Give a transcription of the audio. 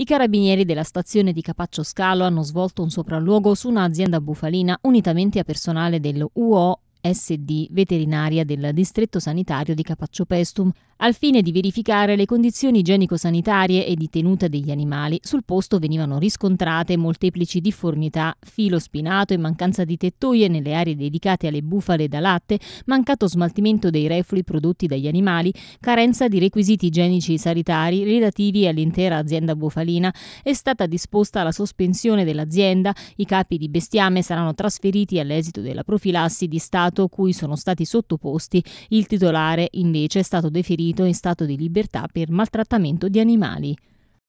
I carabinieri della stazione di Capaccio Scalo hanno svolto un sopralluogo su un'azienda bufalina unitamente a personale dello SD veterinaria del distretto sanitario di Capaccio Pestum al fine di verificare le condizioni igienico-sanitarie e di tenuta degli animali. Sul posto venivano riscontrate molteplici difformità, filo spinato e mancanza di tettoie nelle aree dedicate alle bufale da latte, mancato smaltimento dei reflui prodotti dagli animali, carenza di requisiti igienici e sanitari relativi all'intera azienda bufalina. È stata disposta la sospensione dell'azienda, i capi di bestiame saranno trasferiti all'esito della profilassi di Stato cui sono stati sottoposti, il titolare invece è stato deferito detenuto in stato di libertà per maltrattamento di animali.